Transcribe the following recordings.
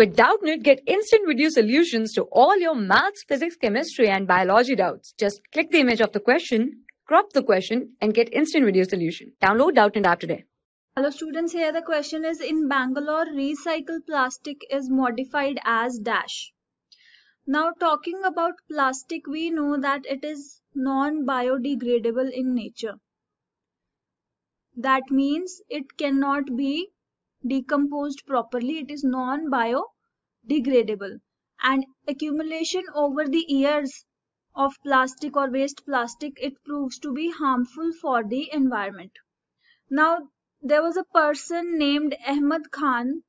With Doubtnit, get instant video solutions to all your maths, physics, chemistry, and biology doubts. Just click the image of the question, crop the question, and get instant video solution. Download Doubtnit app today. Hello students, here the question is in Bangalore, recycled plastic is modified as dash. Now talking about plastic, we know that it is non-biodegradable in nature. That means it cannot be decomposed properly, it is non-biodegradable. And accumulation over the years of plastic or waste plastic, it proves to be harmful for the environment. Now, there was a person named Ahmed Khan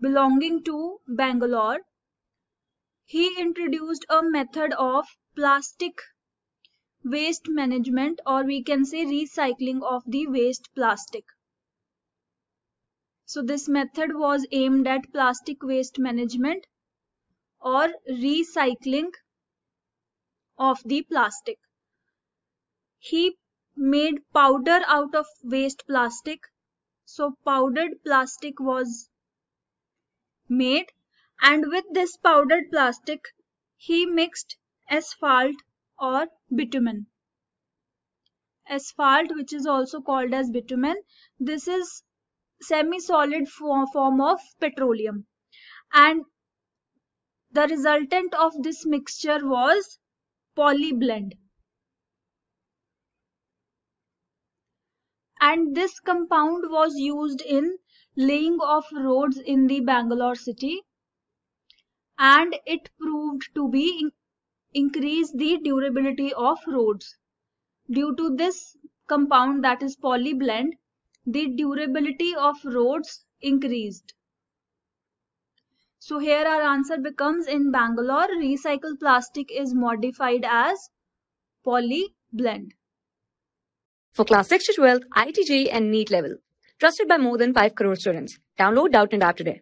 belonging to Bangalore. He introduced a method of plastic waste management or we can say recycling of the waste plastic. So this method was aimed at plastic waste management or recycling of the plastic. He made powder out of waste plastic. So powdered plastic was made and with this powdered plastic he mixed asphalt or bitumen. Asphalt which is also called as bitumen. This is semi-solid form of petroleum. And the resultant of this mixture was polyblend. And this compound was used in laying of roads in the Bangalore city and it proved to be in increase the durability of roads. Due to this compound that is polyblend, the durability of roads increased. So here our answer becomes in Bangalore, recycled plastic is modified as polyblend. For class 6 to 12, ITG and NEET level. Trusted by more than 5 crore students. Download Doubt and App today.